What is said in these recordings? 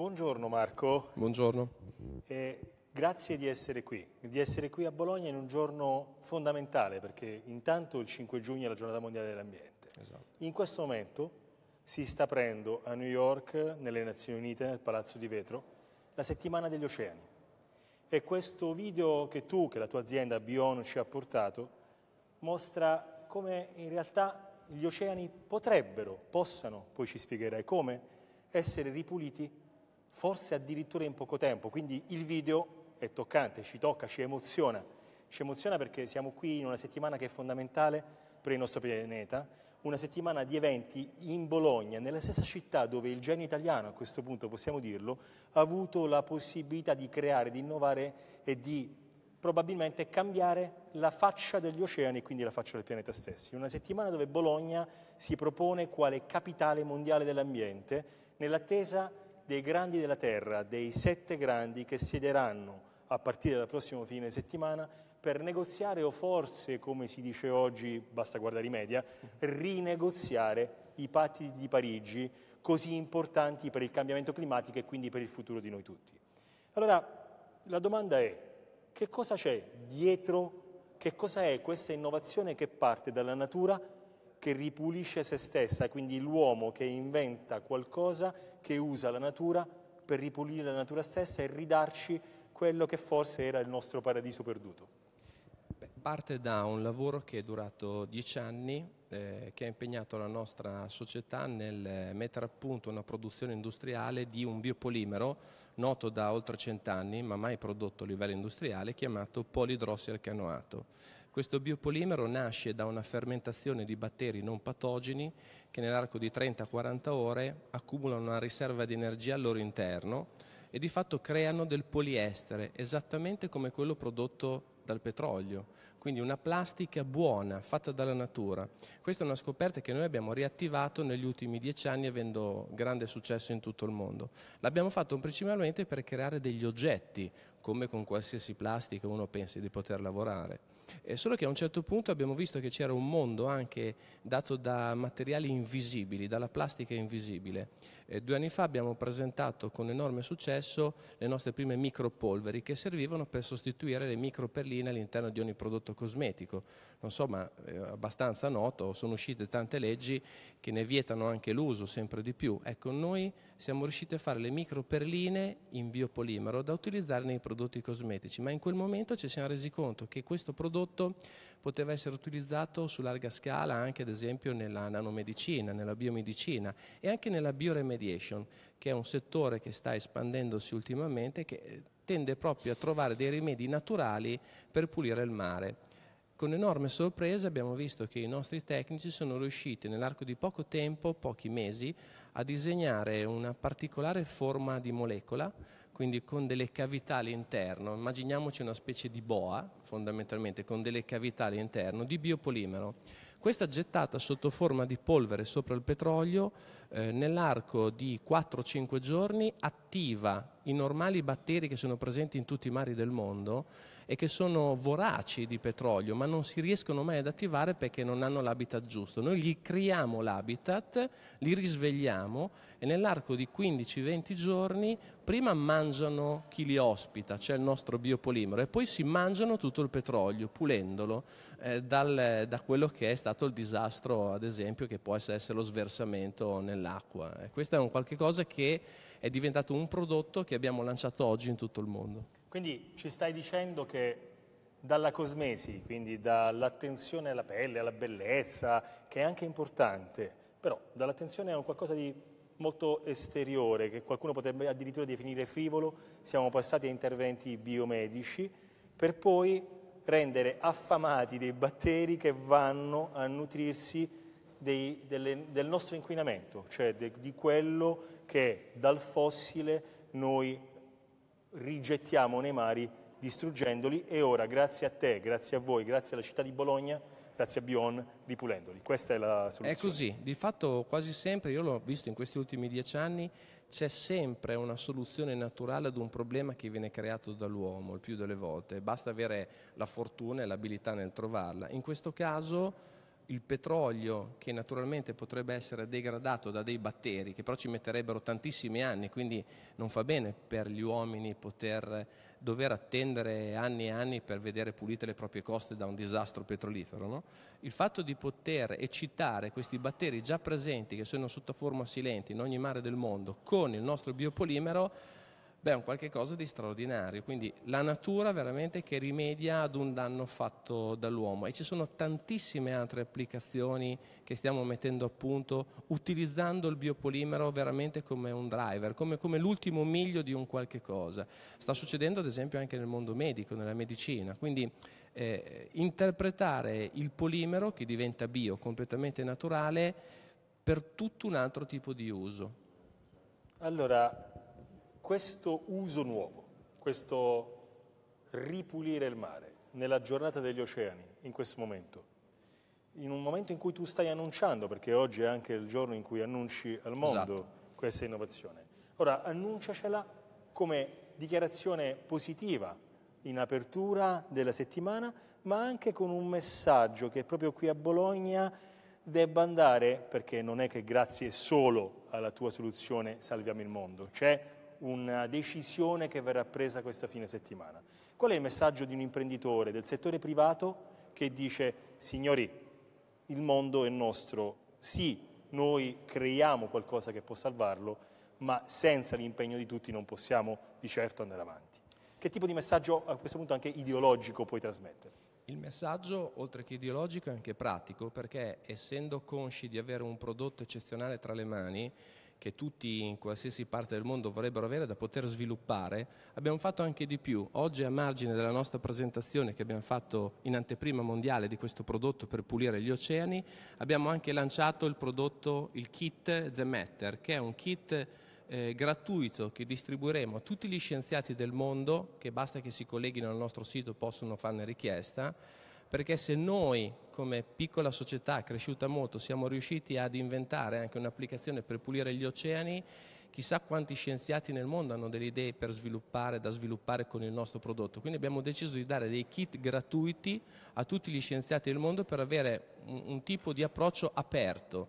Buongiorno Marco. Buongiorno. Eh, grazie di essere qui, di essere qui a Bologna in un giorno fondamentale perché intanto il 5 giugno è la giornata mondiale dell'ambiente. Esatto. In questo momento si sta aprendo a New York, nelle Nazioni Unite, nel Palazzo di Vetro, la settimana degli oceani. E questo video che tu, che la tua azienda Bion ci ha portato, mostra come in realtà gli oceani potrebbero, possano, poi ci spiegherai come, essere ripuliti forse addirittura in poco tempo. Quindi il video è toccante, ci tocca, ci emoziona. Ci emoziona perché siamo qui in una settimana che è fondamentale per il nostro pianeta, una settimana di eventi in Bologna, nella stessa città dove il genio italiano, a questo punto possiamo dirlo, ha avuto la possibilità di creare, di innovare e di probabilmente cambiare la faccia degli oceani e quindi la faccia del pianeta stesso. Una settimana dove Bologna si propone quale capitale mondiale dell'ambiente nell'attesa dei grandi della terra, dei sette grandi che siederanno a partire dal prossimo fine settimana per negoziare o forse, come si dice oggi, basta guardare i media, rinegoziare i patti di Parigi così importanti per il cambiamento climatico e quindi per il futuro di noi tutti. Allora, la domanda è, che cosa c'è dietro, che cosa è questa innovazione che parte dalla natura che ripulisce se stessa, quindi l'uomo che inventa qualcosa che usa la natura per ripulire la natura stessa e ridarci quello che forse era il nostro paradiso perduto. Parte da un lavoro che è durato dieci anni, eh, che ha impegnato la nostra società nel eh, mettere a punto una produzione industriale di un biopolimero noto da oltre cent'anni, ma mai prodotto a livello industriale, chiamato polidrossi polidrossialcanoato questo biopolimero nasce da una fermentazione di batteri non patogeni che nell'arco di 30-40 ore accumulano una riserva di energia al loro interno e di fatto creano del poliestere, esattamente come quello prodotto dal petrolio, quindi una plastica buona fatta dalla natura. Questa è una scoperta che noi abbiamo riattivato negli ultimi dieci anni avendo grande successo in tutto il mondo. L'abbiamo fatto principalmente per creare degli oggetti, come con qualsiasi plastica uno pensi di poter lavorare. È eh, solo che a un certo punto abbiamo visto che c'era un mondo anche dato da materiali invisibili, dalla plastica invisibile. E eh, due anni fa abbiamo presentato con enorme successo le nostre prime micropolveri che servivano per sostituire le microperline all'interno di ogni prodotto cosmetico. Non so, ma è eh, abbastanza noto, sono uscite tante leggi che ne vietano anche l'uso sempre di più. Ecco, noi siamo riusciti a fare le microperline in biopolimero da utilizzare nei prodotti cosmetici, ma in quel momento ci siamo resi conto che questo prodotto poteva essere utilizzato su larga scala anche ad esempio nella nanomedicina, nella biomedicina e anche nella bioremediation, che è un settore che sta espandendosi ultimamente che tende proprio a trovare dei rimedi naturali per pulire il mare. Con enorme sorpresa abbiamo visto che i nostri tecnici sono riusciti nell'arco di poco tempo, pochi mesi, a disegnare una particolare forma di molecola, quindi con delle cavità all'interno, immaginiamoci una specie di boa fondamentalmente, con delle cavità all'interno di biopolimero. Questa gettata sotto forma di polvere sopra il petrolio eh, nell'arco di 4-5 giorni attiva i normali batteri che sono presenti in tutti i mari del mondo e che sono voraci di petrolio, ma non si riescono mai ad attivare perché non hanno l'habitat giusto. Noi gli creiamo l'habitat, li risvegliamo e nell'arco di 15-20 giorni prima mangiano chi li ospita, cioè il nostro biopolimero, e poi si mangiano tutto il petrolio pulendolo eh, dal, da quello che è stato il disastro, ad esempio, che può essere lo sversamento nell'acqua. E questo è un qualche cosa che è diventato un prodotto che abbiamo lanciato oggi in tutto il mondo. Quindi ci stai dicendo che dalla cosmesi, quindi dall'attenzione alla pelle, alla bellezza, che è anche importante, però dall'attenzione a qualcosa di molto esteriore, che qualcuno potrebbe addirittura definire frivolo, siamo passati a interventi biomedici, per poi rendere affamati dei batteri che vanno a nutrirsi dei, delle, del nostro inquinamento, cioè de, di quello che dal fossile noi rigettiamo nei mari distruggendoli e ora grazie a te, grazie a voi, grazie alla città di Bologna, grazie a Bion, ripulendoli. Questa è la soluzione. È così, di fatto quasi sempre, io l'ho visto in questi ultimi dieci anni, c'è sempre una soluzione naturale ad un problema che viene creato dall'uomo il più delle volte, basta avere la fortuna e l'abilità nel trovarla. In questo caso il petrolio che naturalmente potrebbe essere degradato da dei batteri, che però ci metterebbero tantissimi anni, quindi non fa bene per gli uomini poter dover attendere anni e anni per vedere pulite le proprie coste da un disastro petrolifero. No? Il fatto di poter eccitare questi batteri già presenti, che sono sotto forma silente in ogni mare del mondo, con il nostro biopolimero, beh, è un qualche cosa di straordinario. Quindi la natura veramente che rimedia ad un danno fatto dall'uomo e ci sono tantissime altre applicazioni che stiamo mettendo a punto utilizzando il biopolimero veramente come un driver, come, come l'ultimo miglio di un qualche cosa. Sta succedendo ad esempio anche nel mondo medico, nella medicina. Quindi eh, interpretare il polimero che diventa bio, completamente naturale, per tutto un altro tipo di uso. Allora, questo uso nuovo, questo ripulire il mare nella giornata degli oceani, in questo momento, in un momento in cui tu stai annunciando, perché oggi è anche il giorno in cui annunci al mondo esatto. questa innovazione. Ora, annunciacela come dichiarazione positiva in apertura della settimana, ma anche con un messaggio che proprio qui a Bologna debba andare, perché non è che grazie solo alla tua soluzione salviamo il mondo, c'è una decisione che verrà presa questa fine settimana. Qual è il messaggio di un imprenditore del settore privato che dice signori, il mondo è nostro, sì, noi creiamo qualcosa che può salvarlo, ma senza l'impegno di tutti non possiamo di certo andare avanti. Che tipo di messaggio a questo punto anche ideologico puoi trasmettere? Il messaggio, oltre che ideologico, è anche pratico, perché essendo consci di avere un prodotto eccezionale tra le mani, che tutti in qualsiasi parte del mondo vorrebbero avere da poter sviluppare, abbiamo fatto anche di più. Oggi a margine della nostra presentazione che abbiamo fatto in anteprima mondiale di questo prodotto per pulire gli oceani, abbiamo anche lanciato il prodotto, il kit The Matter, che è un kit eh, gratuito che distribuiremo a tutti gli scienziati del mondo che basta che si colleghino al nostro sito possono farne richiesta perché se noi come piccola società cresciuta molto siamo riusciti ad inventare anche un'applicazione per pulire gli oceani, chissà quanti scienziati nel mondo hanno delle idee per sviluppare, da sviluppare con il nostro prodotto. Quindi abbiamo deciso di dare dei kit gratuiti a tutti gli scienziati del mondo per avere un, un tipo di approccio aperto.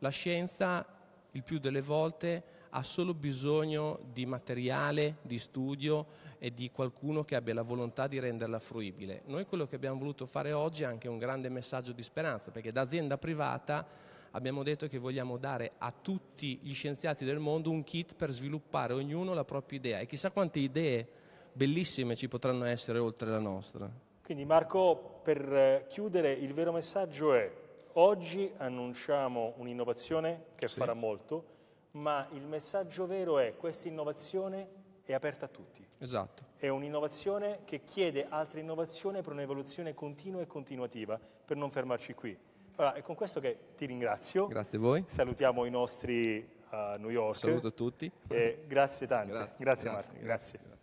La scienza il più delle volte ha solo bisogno di materiale, di studio e di qualcuno che abbia la volontà di renderla fruibile. Noi quello che abbiamo voluto fare oggi è anche un grande messaggio di speranza, perché da azienda privata abbiamo detto che vogliamo dare a tutti gli scienziati del mondo un kit per sviluppare ognuno la propria idea e chissà quante idee bellissime ci potranno essere oltre la nostra. Quindi Marco, per eh, chiudere, il vero messaggio è oggi annunciamo un'innovazione che sì. farà molto, ma il messaggio vero è questa innovazione è aperta a tutti. Esatto. È un'innovazione che chiede altre innovazioni per un'evoluzione continua e continuativa, per non fermarci qui. Allora, è con questo che ti ringrazio. Grazie a voi. Salutiamo i nostri a uh, eh, New York. Saluto a tutti. grazie tante. grazie, grazie, grazie Marco. grazie. grazie.